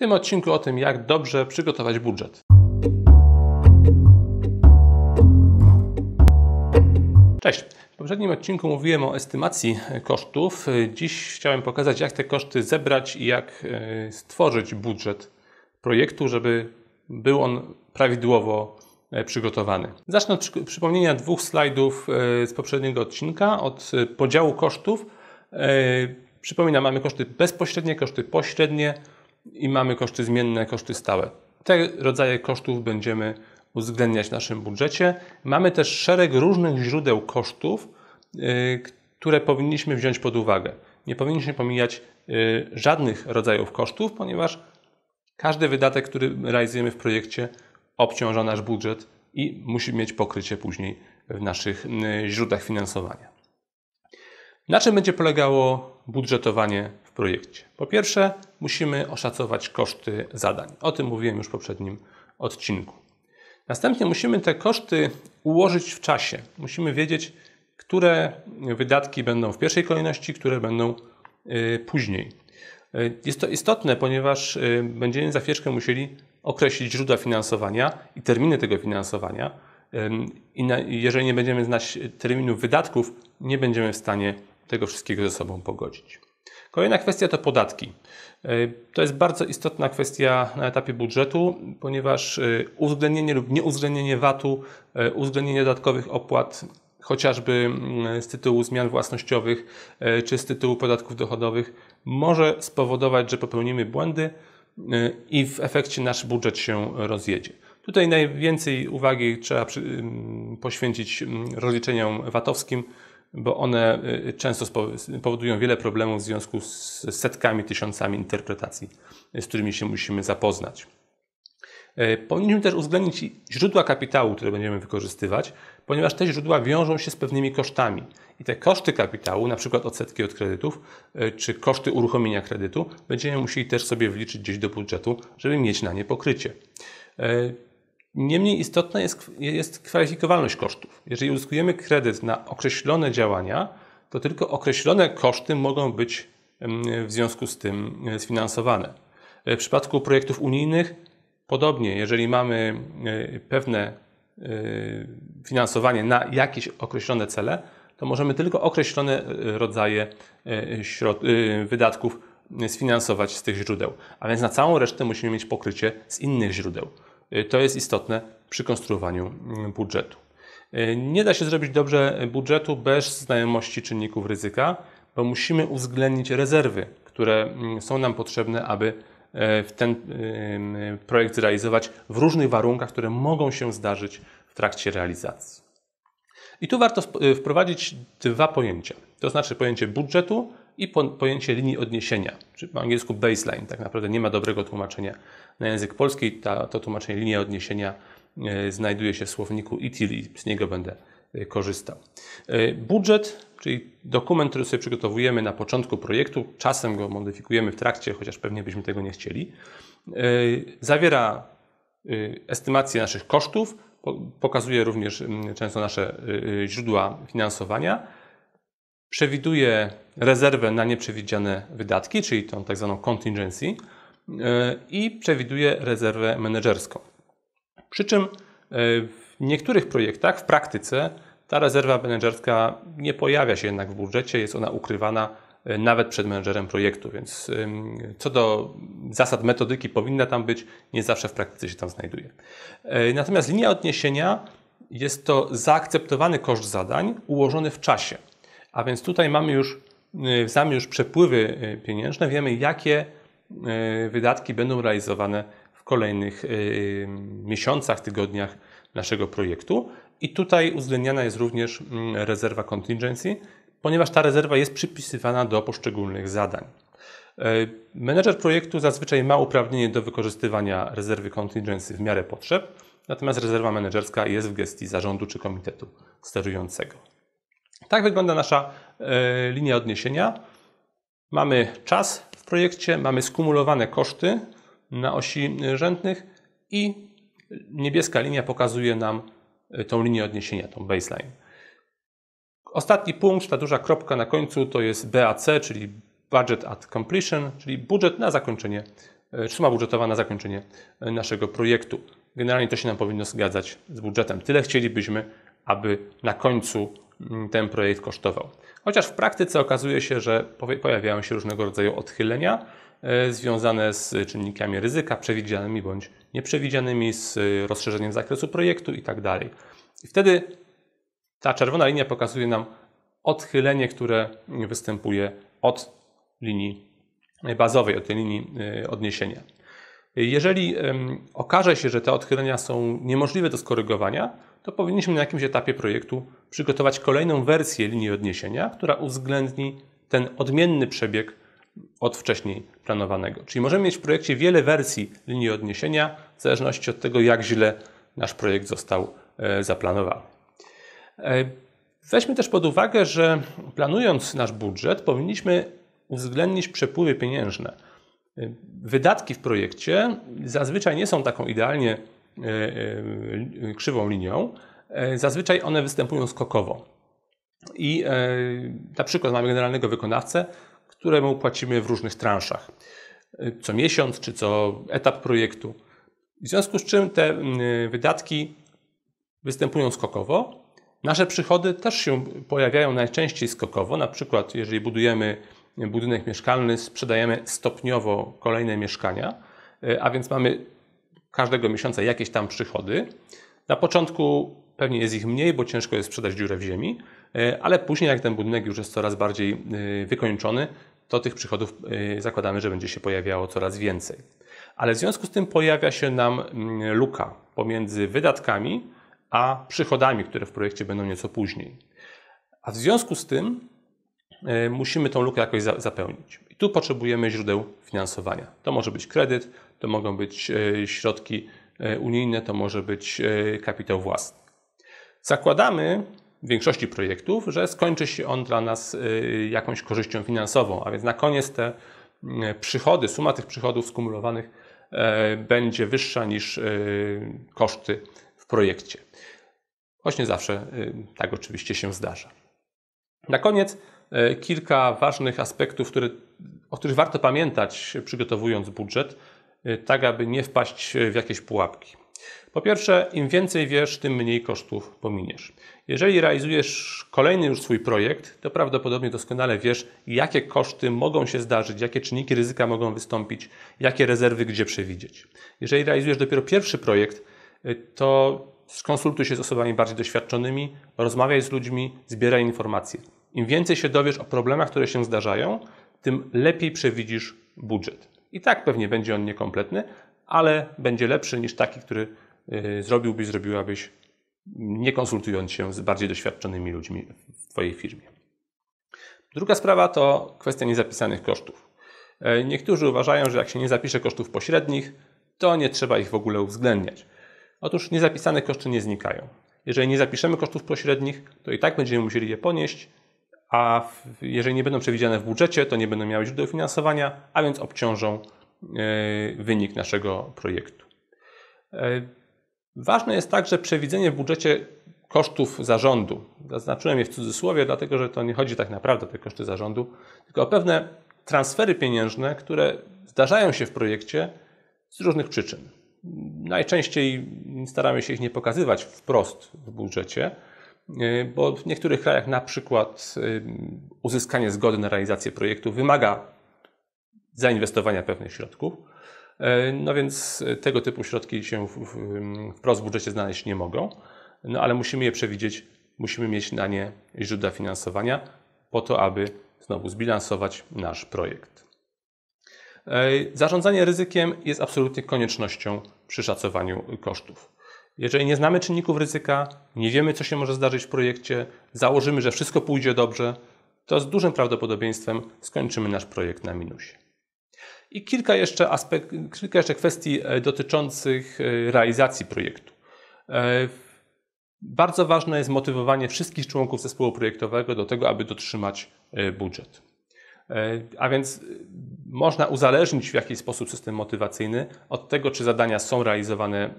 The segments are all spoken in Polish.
tym odcinku o tym, jak dobrze przygotować budżet. Cześć! W poprzednim odcinku mówiłem o estymacji kosztów. Dziś chciałem pokazać, jak te koszty zebrać i jak e, stworzyć budżet projektu, żeby był on prawidłowo e, przygotowany. Zacznę od przypomnienia dwóch slajdów e, z poprzedniego odcinka, od podziału kosztów. Przypominam, mamy koszty bezpośrednie, koszty pośrednie, i mamy koszty zmienne, koszty stałe. Te rodzaje kosztów będziemy uwzględniać w naszym budżecie. Mamy też szereg różnych źródeł kosztów, y, które powinniśmy wziąć pod uwagę. Nie powinniśmy pomijać y, żadnych rodzajów kosztów, ponieważ każdy wydatek, który realizujemy w projekcie, obciąża nasz budżet i musi mieć pokrycie później w naszych y, źródłach finansowania. Na czym będzie polegało budżetowanie w projekcie. Po pierwsze, musimy oszacować koszty zadań. O tym mówiłem już w poprzednim odcinku. Następnie musimy te koszty ułożyć w czasie. Musimy wiedzieć, które wydatki będą w pierwszej kolejności, które będą y, później. Y, jest to istotne, ponieważ y, będziemy za chwileczkę musieli określić źródła finansowania i terminy tego finansowania. I jeżeli nie będziemy znać terminów wydatków, nie będziemy w stanie tego wszystkiego ze sobą pogodzić. Kolejna kwestia to podatki. E, to jest bardzo istotna kwestia na etapie budżetu, ponieważ e, uwzględnienie lub nieuwzględnienie VAT-u, e, uwzględnienie dodatkowych opłat chociażby z tytułu zmian własnościowych czy z tytułu podatków dochodowych, może spowodować, że popełnimy błędy i w efekcie nasz budżet się rozjedzie. Tutaj najwięcej uwagi trzeba poświęcić rozliczeniom VAT-owskim, bo one y, często powodują wiele problemów w związku z setkami, tysiącami interpretacji, z którymi się musimy zapoznać. E, powinniśmy też uwzględnić źródła kapitału, które będziemy wykorzystywać, ponieważ te źródła wiążą się z pewnymi kosztami. I te koszty kapitału, na przykład odsetki od kredytów, e, czy koszty uruchomienia kredytu, będziemy musieli też sobie wliczyć gdzieś do budżetu, żeby mieć na nie pokrycie. E, Niemniej istotna jest, jest kwalifikowalność kosztów. Jeżeli uzyskujemy kredyt na określone działania, to tylko określone koszty mogą być w związku z tym e, sfinansowane. E, w przypadku projektów unijnych podobnie, jeżeli mamy e, pewne finansowanie na jakieś określone cele, to możemy tylko określone rodzaje wydatków sfinansować z tych źródeł. A więc na całą resztę musimy mieć pokrycie z innych źródeł. Y, to jest istotne przy konstruowaniu mm, budżetu. Y, nie da się zrobić dobrze budżetu bez znajomości czynników ryzyka, bo musimy uwzględnić rezerwy, które mm, są nam potrzebne, aby e, ten projekt zrealizować w różnych warunkach, które mogą się zdarzyć w trakcie realizacji. I tu warto y, wprowadzić dwa pojęcia, to znaczy pojęcie budżetu i pojęcie linii odniesienia, czy po angielsku baseline. Tak naprawdę nie ma dobrego tłumaczenia na język polski. Ta, to tłumaczenie linia odniesienia e, znajduje się w słowniku ITIL i z niego będę e, korzystał. E, budżet, czyli dokument, który sobie przygotowujemy na początku projektu, czasem go modyfikujemy w trakcie, chociaż pewnie byśmy tego nie chcieli, zawiera estymację naszych kosztów, pokazuje również mm, często nasze źródła finansowania przewiduje rezerwę na nieprzewidziane wydatki, czyli tą tak zwaną contingency e, i przewiduje rezerwę menedżerską. Przy czym e, w niektórych projektach, w praktyce, ta rezerwa menedżerska nie pojawia się jednak w budżecie, jest ona ukrywana e, nawet przed menedżerem projektu, więc co do zasad metodyki powinna tam być, nie zawsze w praktyce się tam znajduje. Natomiast linia odniesienia jest to zaakceptowany koszt zadań ułożony w czasie. A więc tutaj mamy już, y, znamy już przepływy y, pieniężne, wiemy jakie y, wydatki będą realizowane w kolejnych miesiącach, tygodniach naszego projektu. I tutaj uwzględniana jest również mm, rezerwa contingency, ponieważ ta rezerwa jest przypisywana do poszczególnych zadań. Menedżer projektu zazwyczaj ma uprawnienie do wykorzystywania rezerwy contingency w miarę potrzeb, natomiast rezerwa menedżerska jest w gestii zarządu czy komitetu sterującego. Tak wygląda nasza e, linia odniesienia. Mamy czas w projekcie, mamy skumulowane koszty na osi e, rzędnych i niebieska linia pokazuje nam e, tą linię odniesienia, tą baseline. Ostatni punkt, ta duża kropka na końcu to jest BAC, czyli Budget at Completion, czyli budżet na zakończenie, suma budżetowa na zakończenie naszego projektu. Generalnie to się nam powinno zgadzać z budżetem. Tyle chcielibyśmy, aby na końcu Mm, ten projekt kosztował. Chociaż w praktyce okazuje się, że pojawiają się różnego rodzaju odchylenia e, związane z czynnikami ryzyka przewidzianymi bądź nieprzewidzianymi, z e, rozszerzeniem zakresu projektu itd. Tak I wtedy ta czerwona linia pokazuje nam odchylenie, które występuje od linii bazowej, od tej linii e, odniesienia. Jeżeli okaże się, że te odchylenia są niemożliwe do skorygowania, to powinniśmy na jakimś etapie projektu przygotować kolejną wersję linii odniesienia, która uwzględni ten odmienny przebieg od wcześniej planowanego. Czyli możemy mieć w projekcie wiele wersji linii odniesienia, w zależności od tego, jak źle nasz projekt został e, zaplanowany. E, weźmy też pod uwagę, że planując nasz budżet, powinniśmy uwzględnić przepływy pieniężne. E, wydatki w projekcie zazwyczaj nie są taką idealnie E, e, krzywą linią, e, zazwyczaj one występują skokowo. I na przykład mamy generalnego wykonawcę, któremu płacimy w różnych transzach, co miesiąc czy co etap projektu. W związku z czym te wydatki występują skokowo. Nasze przychody też się pojawiają najczęściej skokowo, na przykład jeżeli budujemy budynek mieszkalny, sprzedajemy stopniowo kolejne mieszkania, a więc mamy każdego miesiąca jakieś tam przychody. Na początku pewnie jest ich mniej, bo ciężko jest sprzedać dziurę w ziemi, e, ale później jak ten budynek już jest coraz bardziej e, wykończony, to tych przychodów e, zakładamy, że będzie się pojawiało coraz więcej. Ale w związku z tym pojawia się nam mm, luka pomiędzy wydatkami a przychodami, które w projekcie będą nieco później. A w związku z tym musimy tą lukę jakoś zapełnić tu potrzebujemy źródeł finansowania. To może być kredyt, to mogą być e, środki e, unijne, to może być e, kapitał własny. Zakładamy w większości projektów, że skończy się on dla nas jakąś korzyścią finansową, a więc na koniec te przychody, suma tych przychodów skumulowanych będzie wyższa niż koszty w projekcie. Właśnie zawsze tak oczywiście się zdarza. Na koniec kilka ważnych aspektów, które o których warto pamiętać, przygotowując budżet, y, tak aby nie wpaść w jakieś pułapki. Po pierwsze, im więcej wiesz, tym mniej kosztów pominiesz. Jeżeli realizujesz kolejny już swój projekt, to prawdopodobnie doskonale wiesz, jakie koszty mogą się zdarzyć, jakie czynniki ryzyka mogą wystąpić, jakie rezerwy gdzie przewidzieć. Jeżeli realizujesz dopiero pierwszy projekt, y, to skonsultuj się z osobami bardziej doświadczonymi, rozmawiaj z ludźmi, zbieraj informacje. Im więcej się dowiesz o problemach, które się zdarzają, tym lepiej przewidzisz budżet. I tak pewnie będzie on niekompletny, ale będzie lepszy niż taki, który y, zrobiłbyś, zrobiłabyś nie konsultując się z bardziej doświadczonymi ludźmi w Twojej firmie. Druga sprawa to kwestia niezapisanych kosztów. E, niektórzy uważają, że jak się nie zapisze kosztów pośrednich, to nie trzeba ich w ogóle uwzględniać. Otóż niezapisane koszty nie znikają. Jeżeli nie zapiszemy kosztów pośrednich, to i tak będziemy musieli je ponieść a jeżeli nie będą przewidziane w budżecie, to nie będą miały źródeł finansowania, a więc obciążą e, wynik naszego projektu. E, ważne jest także przewidzenie w budżecie kosztów zarządu. Zaznaczyłem je w cudzysłowie, dlatego że to nie chodzi tak naprawdę o te koszty zarządu, tylko o pewne transfery pieniężne, które zdarzają się w projekcie z różnych przyczyn. Najczęściej staramy się ich nie pokazywać wprost w budżecie, Y, bo w niektórych krajach na przykład y, uzyskanie zgody na realizację projektu wymaga zainwestowania pewnych środków. Y, no więc tego typu środki się w, w, wprost w budżecie znaleźć nie mogą, no ale musimy je przewidzieć, musimy mieć na nie źródła finansowania po to, aby znowu zbilansować nasz projekt. Zarządzanie ryzykiem jest absolutnie koniecznością przy szacowaniu kosztów. Jeżeli nie znamy czynników ryzyka, nie wiemy, co się może zdarzyć w projekcie, założymy, że wszystko pójdzie dobrze, to z dużym prawdopodobieństwem skończymy nasz projekt na minusie. I kilka jeszcze, aspekt, kilka jeszcze kwestii e, dotyczących e, realizacji projektu. E, bardzo ważne jest motywowanie wszystkich członków zespołu projektowego do tego, aby dotrzymać budżet. A więc można uzależnić w jakiś sposób system motywacyjny od tego, czy zadania są realizowane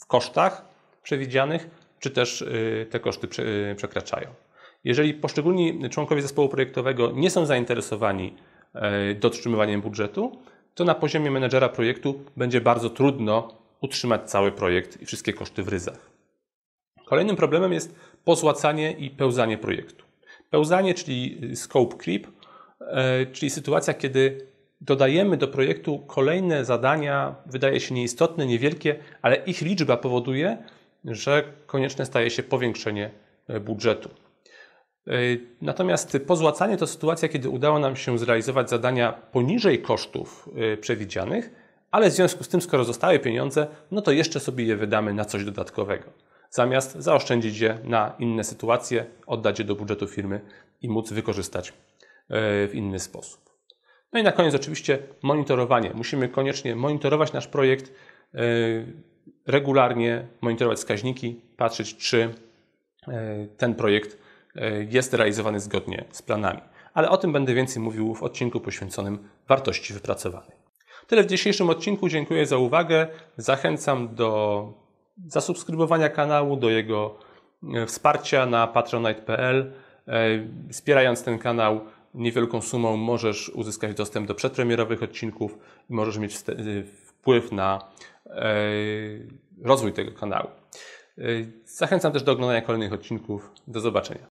w kosztach przewidzianych, czy też y, te koszty y, przekraczają. Jeżeli poszczególni członkowie zespołu projektowego nie są zainteresowani y, dotrzymywaniem budżetu, to na poziomie menedżera projektu będzie bardzo trudno utrzymać cały projekt i wszystkie koszty w ryzach. Kolejnym problemem jest pozłacanie i pełzanie projektu. Pełzanie, czyli scope creep, czyli sytuacja, kiedy dodajemy do projektu kolejne zadania, wydaje się nieistotne, niewielkie, ale ich liczba powoduje, że konieczne staje się powiększenie e, budżetu. E, natomiast pozłacanie to sytuacja, kiedy udało nam się zrealizować zadania poniżej kosztów e, przewidzianych, ale w związku z tym, skoro zostały pieniądze, no to jeszcze sobie je wydamy na coś dodatkowego. Zamiast zaoszczędzić je na inne sytuacje, oddać je do budżetu firmy i móc wykorzystać w inny sposób. No i na koniec oczywiście monitorowanie. Musimy koniecznie monitorować nasz projekt, e, regularnie monitorować wskaźniki, patrzeć czy e, ten projekt e, jest realizowany zgodnie z planami. Ale o tym będę więcej mówił w odcinku poświęconym wartości wypracowanej. Tyle w dzisiejszym odcinku. Dziękuję za uwagę. Zachęcam do zasubskrybowania kanału, do jego wsparcia na patronite.pl. Wspierając ten kanał, niewielką sumą możesz uzyskać dostęp do przedpremierowych odcinków i możesz mieć y, wpływ na e, rozwój tego kanału. E, zachęcam też do oglądania kolejnych odcinków. Do zobaczenia.